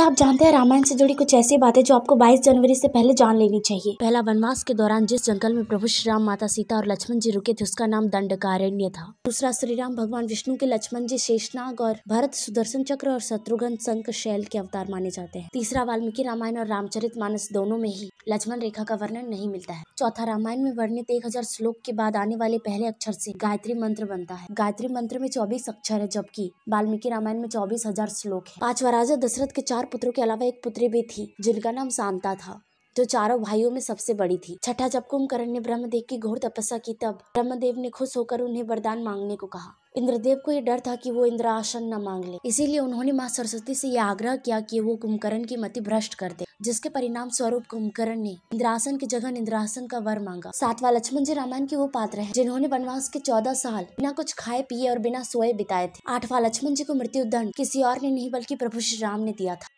क्या आप जानते हैं रामायण से जुड़ी कुछ ऐसी बातें जो आपको 22 जनवरी से पहले जान लेनी चाहिए पहला वनवास के दौरान जिस जंगल में प्रभु श्री राम माता सीता और लक्ष्मण जी रुके थे उसका नाम दंडकारण्य था दूसरा श्री राम भगवान विष्णु के लक्ष्मण जी शेषनाग और भरत सुदर्शन चक्र और शत्रुघ्न संक शैल के अवतार माने जाते हैं तीसरा वाल्मीकि रामायण और रामचरित मानस दोनों में ही लक्ष्मण रेखा का वर्णन नहीं मिलता है चौथा रामायण में वर्णित एक हजार श्लोक के बाद आने वाले पहले अक्षर से गायत्री मंत्र बनता है गायत्री मंत्र में चौबीस अक्षर है जबकि वाल्मीकि रामायण में चौबीस हजार श्लोक है पांचवा राजा दशरथ के चार पुत्रों के अलावा एक पुत्री भी थी जिनका नाम शांता था जो चारों भाइयों में सबसे बड़ी थी छठा जब कुंभकर्ण ने ब्रह्मदेव की घोर तपस्या की तब ब्रह्मदेव ने खुश होकर उन्हें वरदान मांगने को कहा इंद्रदेव को यह डर था कि वो इंद्रासन न मांग ले इसीलिए उन्होंने माँ सरस्वती से यह आग्रह किया कि वो कुंभकर्ण की मति भ्रष्ट कर दे जिसके परिणाम स्वरूप कुंभकर्ण ने इंद्रासन की जगह इंद्रासन का वर मांगा सातवा लक्ष्मण जी रामायण के वो पात्र हैं जिन्होंने वनवास के चौदह साल बिना कुछ खाए पिए और बिना सोए बिताए थे आठवां लक्ष्मण जी को मृत्यु दंड किसी और ने नहीं बल्कि प्रभु श्री राम ने दिया था